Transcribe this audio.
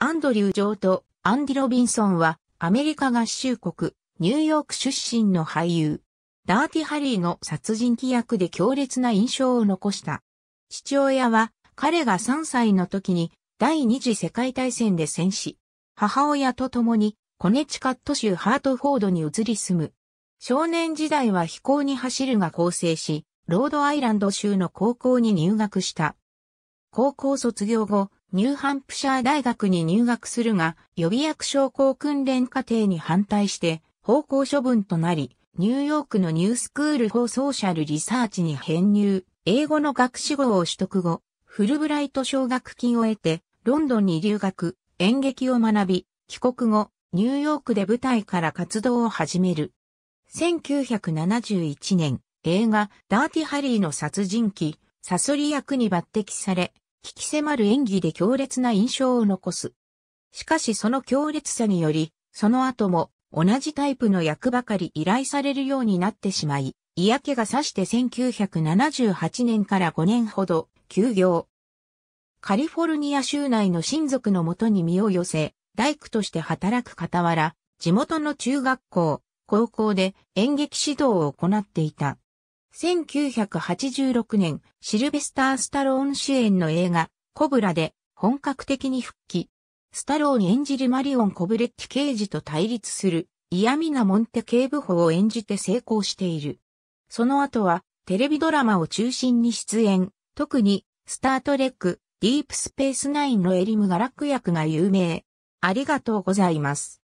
アンドリュー・ジョーとアンディ・ロビンソンはアメリカ合衆国ニューヨーク出身の俳優。ダーティ・ハリーの殺人鬼役で強烈な印象を残した。父親は彼が3歳の時に第二次世界大戦で戦死。母親と共にコネチカット州ハートフォードに移り住む。少年時代は飛行に走るが構成し、ロードアイランド州の高校に入学した。高校卒業後、ニューハンプシャー大学に入学するが、予備役商工訓練課程に反対して、方向処分となり、ニューヨークのニュースクール・フォー・ソーシャル・リサーチに編入、英語の学士号を取得後、フルブライト奨学金を得て、ロンドンに留学、演劇を学び、帰国後、ニューヨークで舞台から活動を始める。1971年、映画、ダーティ・ハリーの殺人鬼、サソリ役に抜擢され、引き迫る演技で強烈な印象を残す。しかしその強烈さにより、その後も同じタイプの役ばかり依頼されるようになってしまい、嫌気がさして1978年から5年ほど休業。カリフォルニア州内の親族のもとに身を寄せ、大工として働く傍ら、地元の中学校、高校で演劇指導を行っていた。1986年、シルベスター・スタローン主演の映画、コブラで本格的に復帰。スタローン演じるマリオン・コブレッテ刑事と対立する嫌味なモンテ警部補を演じて成功している。その後はテレビドラマを中心に出演、特にスタートレック、ディープスペースナインのエリム・ガラック役が有名。ありがとうございます。